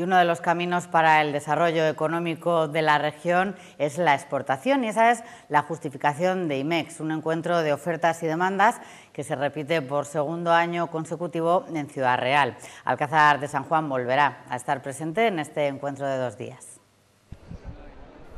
y uno de los caminos para el desarrollo económico de la región es la exportación y esa es la justificación de IMEX, un encuentro de ofertas y demandas que se repite por segundo año consecutivo en Ciudad Real. Alcázar de San Juan volverá a estar presente en este encuentro de dos días.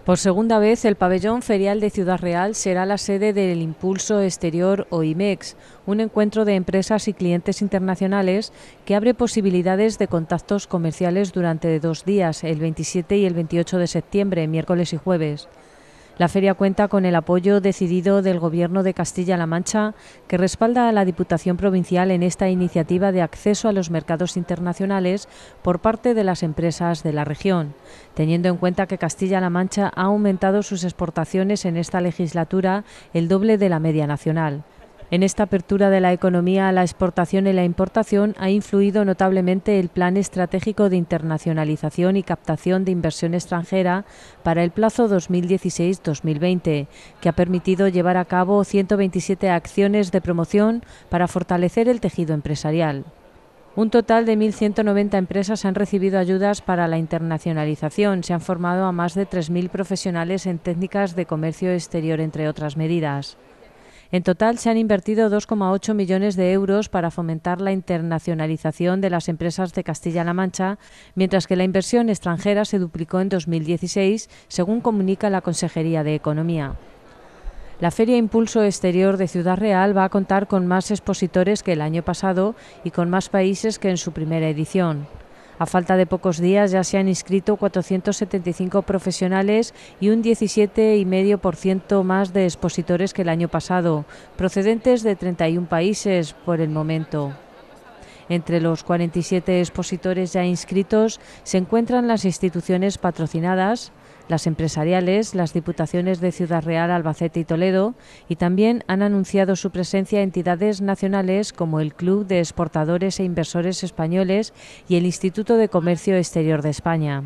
Por segunda vez, el pabellón ferial de Ciudad Real será la sede del Impulso Exterior o IMEX, un encuentro de empresas y clientes internacionales que abre posibilidades de contactos comerciales durante dos días, el 27 y el 28 de septiembre, miércoles y jueves. La feria cuenta con el apoyo decidido del Gobierno de Castilla-La Mancha, que respalda a la Diputación Provincial en esta iniciativa de acceso a los mercados internacionales por parte de las empresas de la región. Teniendo en cuenta que Castilla-La Mancha ha aumentado sus exportaciones en esta legislatura el doble de la media nacional. En esta apertura de la economía a la exportación y la importación ha influido notablemente el Plan Estratégico de Internacionalización y Captación de Inversión Extranjera para el plazo 2016-2020, que ha permitido llevar a cabo 127 acciones de promoción para fortalecer el tejido empresarial. Un total de 1.190 empresas han recibido ayudas para la internacionalización. Se han formado a más de 3.000 profesionales en técnicas de comercio exterior, entre otras medidas. En total se han invertido 2,8 millones de euros para fomentar la internacionalización de las empresas de Castilla-La Mancha, mientras que la inversión extranjera se duplicó en 2016, según comunica la Consejería de Economía. La Feria Impulso Exterior de Ciudad Real va a contar con más expositores que el año pasado y con más países que en su primera edición. A falta de pocos días ya se han inscrito 475 profesionales y un 17,5% más de expositores que el año pasado, procedentes de 31 países por el momento. Entre los 47 expositores ya inscritos se encuentran las instituciones patrocinadas, las empresariales, las diputaciones de Ciudad Real, Albacete y Toledo, y también han anunciado su presencia entidades nacionales como el Club de Exportadores e Inversores Españoles y el Instituto de Comercio Exterior de España.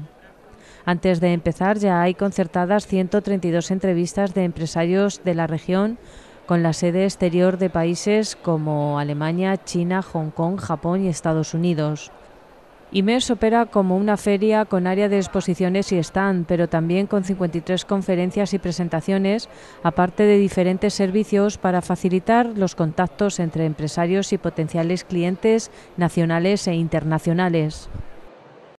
Antes de empezar, ya hay concertadas 132 entrevistas de empresarios de la región con la sede exterior de países como Alemania, China, Hong Kong, Japón y Estados Unidos. IMES opera como una feria con área de exposiciones y stand, pero también con 53 conferencias y presentaciones, aparte de diferentes servicios para facilitar los contactos entre empresarios y potenciales clientes nacionales e internacionales.